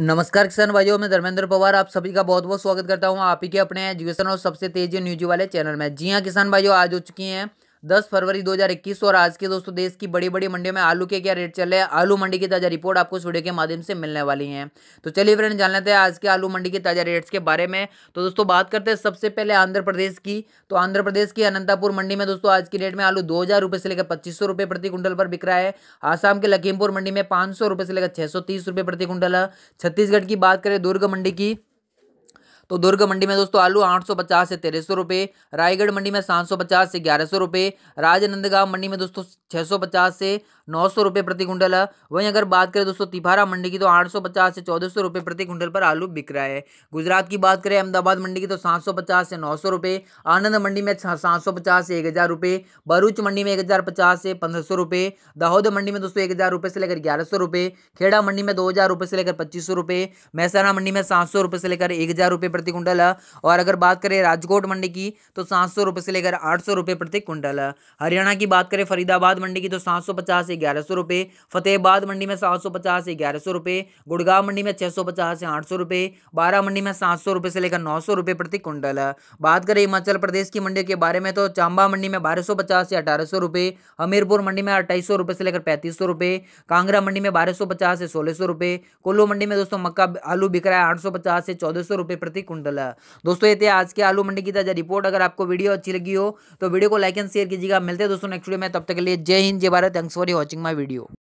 नमस्कार किसान भाइयों मैं धर्मेंद्र पवार आप सभी का बहुत बहुत स्वागत करता हूं आप ही के अपने एजुकेशन और सबसे तेजी न्यूज वाले चैनल में जी हां किसान भाइयों आज हो चुकी हैं दस फरवरी 2021 और आज के दोस्तों देश की बड़ी बड़ी मंडियों में आलू के क्या रेट चल रहे हैं आलू मंडी की ताज़ा रिपोर्ट आपको इस वीडियो के माध्यम से मिलने वाली है तो चलिए फ्रेंड जान लेते हैं आज के आलू मंडी के ताज़ा रेट्स के बारे में तो दोस्तों बात करते हैं सबसे पहले आंध्र प्रदेश की तो आंध्र प्रदेश की अनंतापुर मंडी में दोस्तों आज की रेट में आलू दो से लेकर पच्चीस सौ प्रति क्विंटल पर बिक रहा है आसाम के लखीमपुर मंडी में पाँच सौ से लेकर छः सौ प्रति क्विंटल छत्तीसगढ़ की बात करें दुर्ग मंडी की तो दुर्ग मंडी में दोस्तों आलू आठ सौ पचास से तेरह सौ रुपये रायगढ़ मंडी में सात सौ पचास से ग्यारह सौ रुपये राजनंदगांव मंडी में दोस्तों छः सौ पचास से नौ सौ रुपये प्रति कुंटल है वहीं अगर बात करें दोस्तों तिफारा मंडी की तो आठ सौ पचास से चौदह सौ रुपये प्रति कुंटल पर आलू बिक रहा है गुजरात की बात करें अहमदाबाद मंडी की तो सात सौ पचास से नौ सौ रुपये आनंद मंडी में सात सौ पचास से एक हज़ार रुपये भरूच मंडी में एक हज़ार पचास से पंद्रह सौ रुपये दाहोद मंडी में दोस्तों एक हज़ार रुपये से लेकर ग्यारह सौ रुपये खेड़ा मंडी में दो हज़ार रुपये से लेकर पच्चीस सौ रुपये महसाना मंडी में सात सौ रुपये से लेकर एक हज़ार रुपये प्रति कुंटल है और अगर बात करें राजकोट मंडी की तो सात सौ रुपये से लेकर आठ सौ रुपये प्रति कुंटल है हरियाणा की बात करें फरीदाबाद मंडी की तो सात सौ पचास से ग्यारह सौ रुपये फतेहाबाद मंडी में सात सौ पचास से ग्यारह सौ रुपये गुड़गांव मंडी में छः सौ पचास से आठ सौ रुपये बारह मंडी में सात सौ रुपये से लेकर नौ सौ रुपये प्रति कुंटल है बात करें हिमाचल प्रदेश की मंडी के बारे में तो चांबा मंडी में बारह सौ पचास से अठारह सौ रुपये हमीरपुर मंडी में अट्ठाईस सौ रुपये से लेकर पैंतीस सौ रुपये कांगड़ा मंडी में बारह सौ पचास से सोलह सौ रुपये कोल्लू मंडी में दोस्तों मक्का आलू बिक रहा है आठ सौ पचास से चौदह सौ रुपये प्रति कुंडल है दोस्तों ये थे आज के आलू मंडी की ताजा रिपोर्ट अगर आपको वीडियो अच्छी लगी हो तो वीडियो को लाइक एंड शेयर कीजिएगा मिलते हैं दोस्तों नेक्स्ट वीडियो में तब तक के लिए जय हिंद जय Bharat thanks for watching my video